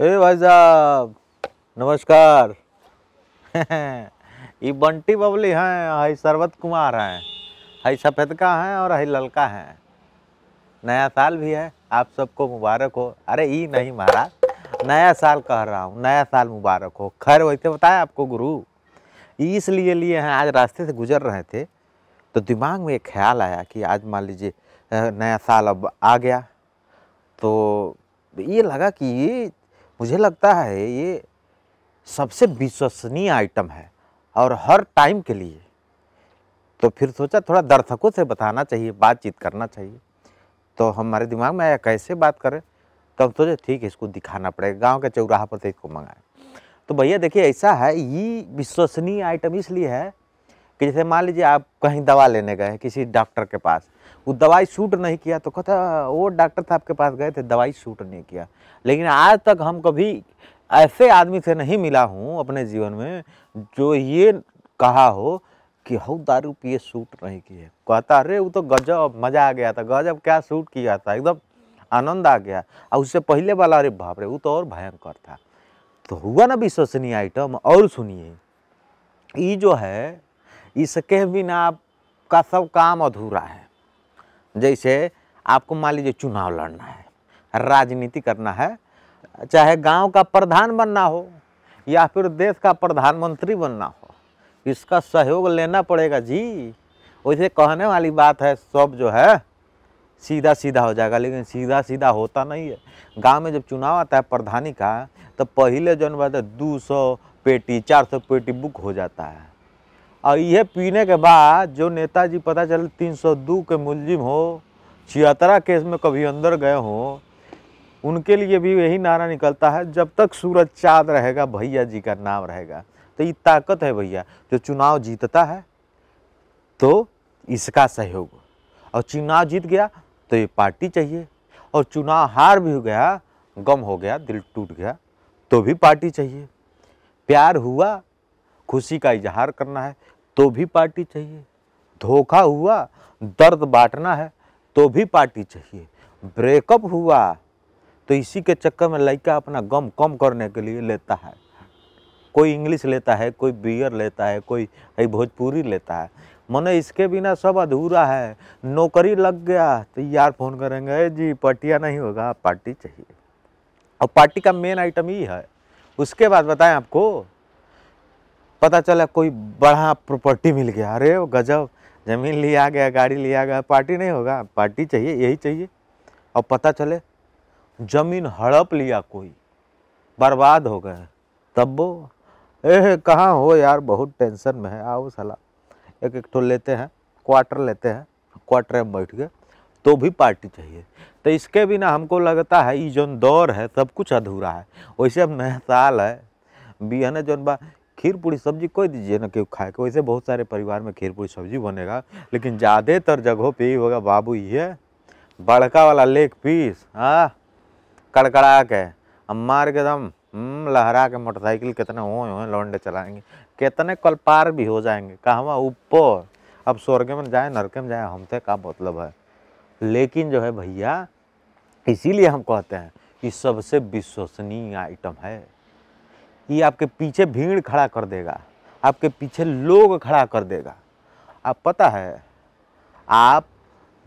ए भाई साहब नमस्कार ये बंटी बबली हैं हई शरबत कुमार हैं हई का हैं और हई ललका हैं नया साल भी है आप सबको मुबारक हो अरे ई नहीं महाराज नया साल कह रहा हूँ नया साल मुबारक हो खैर वैसे बताया आपको गुरु इसलिए लिए हैं आज रास्ते से गुजर रहे थे तो दिमाग में एक ख्याल आया कि आज मान लीजिए नया साल अब आ गया तो ये लगा कि ये मुझे लगता है ये सबसे विश्वसनीय आइटम है और हर टाइम के लिए तो फिर सोचा थोड़ा दर्शकों से बताना चाहिए बातचीत करना चाहिए तो हमारे दिमाग में आया कैसे बात करें तो हम सोचे ठीक है इसको दिखाना पड़ेगा गांव के चौराहा पर से इसको मंगाए तो भैया देखिए ऐसा है ये विश्वसनीय आइटम इसलिए है कि जैसे मान लीजिए आप कहीं दवा लेने गए किसी डॉक्टर के पास वो दवाई सूट नहीं किया तो कहता वो डॉक्टर साहब के पास गए थे दवाई सूट नहीं किया लेकिन आज तक हम कभी ऐसे आदमी से नहीं मिला हूँ अपने जीवन में जो ये कहा हो कि हूँ दारू पिए सूट नहीं किए कहता अरे वो तो गजब मज़ा आ गया था गजब क्या सूट किया था एकदम आनंद आ गया और उससे पहले वाला अरे बाप रे वो तो और भयंकर था तो हुआ ना विश्वसनीय आइटम और सुनिए ये जो है इसके बिना आपका सब काम अधूरा है जैसे आपको मान लीजिए चुनाव लड़ना है राजनीति करना है चाहे गांव का प्रधान बनना हो या फिर देश का प्रधानमंत्री बनना हो इसका सहयोग लेना पड़ेगा जी वैसे कहने वाली बात है सब जो है सीधा सीधा हो जाएगा लेकिन सीधा सीधा होता नहीं है गांव में जब चुनाव आता है प्रधानी का तो पहले जो बात है दो सौ पेटी चार सौ पेटी बुक हो जाता है और यह पीने के बाद जो नेताजी पता चल 302 के मुलजिम हो छिहत्तरा केस में कभी अंदर गए हों उनके लिए भी यही नारा निकलता है जब तक सूरज चाँद रहेगा भैया जी का नाम रहेगा तो ये ताकत है भैया जो चुनाव जीतता है तो इसका सहयोग और चुनाव जीत गया तो ये पार्टी चाहिए और चुनाव हार भी हो गया गम हो गया दिल टूट गया तो भी पार्टी चाहिए प्यार हुआ खुशी का इजहार करना है तो भी पार्टी चाहिए धोखा हुआ दर्द बांटना है तो भी पार्टी चाहिए ब्रेकअप हुआ तो इसी के चक्कर में लड़का अपना गम कम करने के लिए लेता है कोई इंग्लिश लेता है कोई बियर लेता है कोई भोजपुरी लेता है मने इसके बिना सब अधूरा है नौकरी लग गया तो यार फोन करेंगे अरे जी पटिया नहीं होगा पार्टी चाहिए और पार्टी का मेन आइटम ही है उसके बाद बताएं आपको पता चला कोई बड़ा प्रॉपर्टी मिल गया अरे वो गजब ज़मीन लिया गया गाड़ी लिया गया पार्टी नहीं होगा पार्टी चाहिए यही चाहिए और पता चले ज़मीन हड़प लिया कोई बर्बाद हो गए तब वो ए कहाँ हो यार बहुत टेंशन में है आओ सला एक एक ठो लेते हैं क्वार्टर लेते हैं क्वार्टर में बैठ गए तो भी पार्टी चाहिए तो इसके बिना हमको लगता है ये जो दौर है सब कुछ अधूरा है वैसे अब नया साल है बिहने जो बा खीर पूड़ी सब्जी कोई दीजिए ना क्यों खाए वैसे बहुत सारे परिवार में खीर पूरी सब्जी बनेगा लेकिन ज़्यादातर जगहों पे ही होगा बाबू ये बड़का वाला लेग पीस हाँ कड़कड़ा के मार के दम हम्म, लहरा के मोटरसाइकिल कितने हो हुए लौंडे चलाएंगे कितने कल पार भी हो जाएंगे कहवा ऊपर अब स्वर्ग में जाए नरके में जाए हमसे का मतलब है लेकिन जो है भैया इसीलिए हम कहते हैं कि सबसे विश्वसनीय आइटम है ये आपके पीछे भीड़ खड़ा कर देगा आपके पीछे लोग खड़ा कर देगा आप पता है आप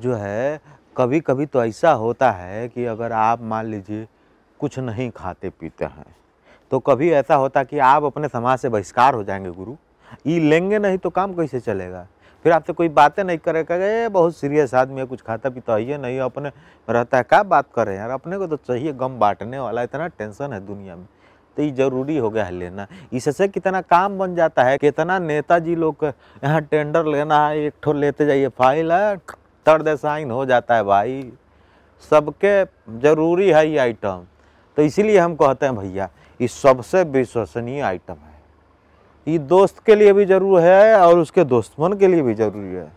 जो है कभी कभी तो ऐसा होता है कि अगर आप मान लीजिए कुछ नहीं खाते पीते हैं तो कभी ऐसा होता कि आप अपने समाज से बहिष्कार हो जाएंगे गुरु ये लेंगे नहीं तो काम कैसे चलेगा फिर आपसे कोई बातें नहीं करेगा ये बहुत सीरियस आदमी है कुछ खाता पीता तो है नहीं अपने रहता है क्या बात कर रहे हैं यार अपने को तो चाहिए गम बांटने वाला इतना टेंशन है दुनिया में तो ये जरूरी हो गया है लेना इससे कितना काम बन जाता है कितना नेताजी लोग यहाँ टेंडर लेना है एक ठो लेते जाइए फाइल है तर्द साइन हो जाता है भाई सबके जरूरी है ये आइटम तो इसीलिए हम कहते हैं भैया ये सबसे विश्वसनीय आइटम है ये दोस्त के लिए भी ज़रूर है और उसके दोस्तमन के लिए भी ज़रूरी है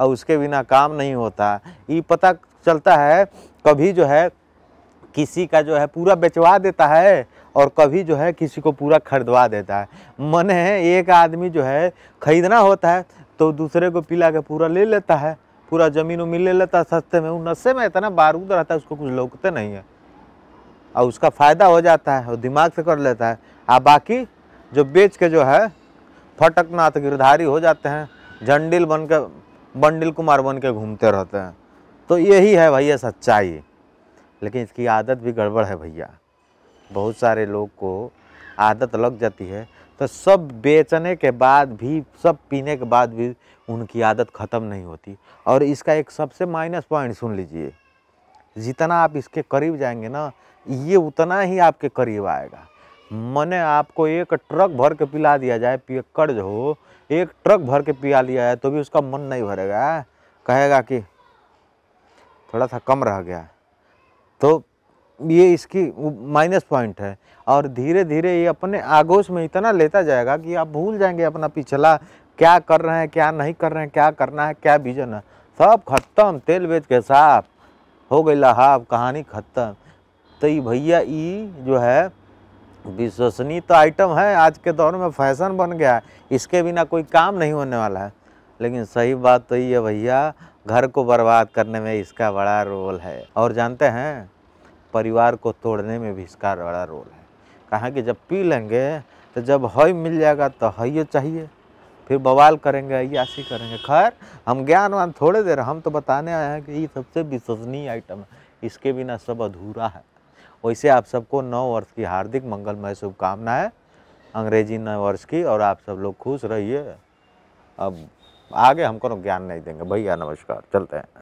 और उसके बिना काम नहीं होता ये पता चलता है कभी जो है किसी का जो है पूरा बेचवा देता है और कभी जो है किसी को पूरा खरीदवा देता है मन है एक आदमी जो है ख़रीदना होता है तो दूसरे को पिला के पूरा ले लेता है पूरा ज़मीन उमीन ले लेता है सस्ते में वो नशे में इतना बारूद रहता है उसको कुछ लौकते नहीं है और उसका फ़ायदा हो जाता है और दिमाग से कर लेता है और बाकी जो बेच के जो है फटकनाथ गिरधारी हो जाते हैं झंडिल बन के बंडिल कुमार बन के घूमते रहते हैं तो यही है भैया सच्चाई लेकिन इसकी आदत भी गड़बड़ है भैया बहुत सारे लोग को आदत लग जाती है तो सब बेचने के बाद भी सब पीने के बाद भी उनकी आदत ख़त्म नहीं होती और इसका एक सबसे माइनस पॉइंट सुन लीजिए जितना आप इसके करीब जाएंगे ना ये उतना ही आपके करीब आएगा मैंने आपको एक ट्रक भर के पिला दिया जाए पियक्कड़ जो हो एक ट्रक भर के पिला लिया जाए तो भी उसका मन नहीं भरेगा कहेगा कि थोड़ा सा कम रह गया तो ये इसकी माइनस पॉइंट है और धीरे धीरे ये अपने आगोश में इतना लेता जाएगा कि आप भूल जाएंगे अपना पिछला क्या कर रहे हैं क्या नहीं कर रहे हैं क्या करना है क्या विजन है सब खत्म तेल बेच के साफ हो गई लहाब कहानी खत्म तो ये भैया ये जो है विश्वसनीय तो आइटम है आज के दौर में फैशन बन गया है इसके बिना कोई काम नहीं होने वाला है लेकिन सही बात तो ये है भैया घर को बर्बाद करने में इसका बड़ा रोल है और जानते हैं परिवार को तोड़ने में भी इसका बड़ा रोल है कहा कि जब पी लेंगे तो जब हई मिल जाएगा तो हइयो चाहिए फिर बवाल करेंगे यासी करेंगे खैर हम ज्ञानवान थोड़े देर हम तो बताने आए हैं कि ये सबसे विश्वसनीय आइटम है इसके बिना सब अधूरा है वैसे आप सबको नौ वर्ष की हार्दिक मंगलमय शुभकामनाएं अंग्रेजी नौ वर्ष की और आप सब लोग खुश रहिए अब आगे हमको ज्ञान नहीं देंगे भैया नमस्कार चलते हैं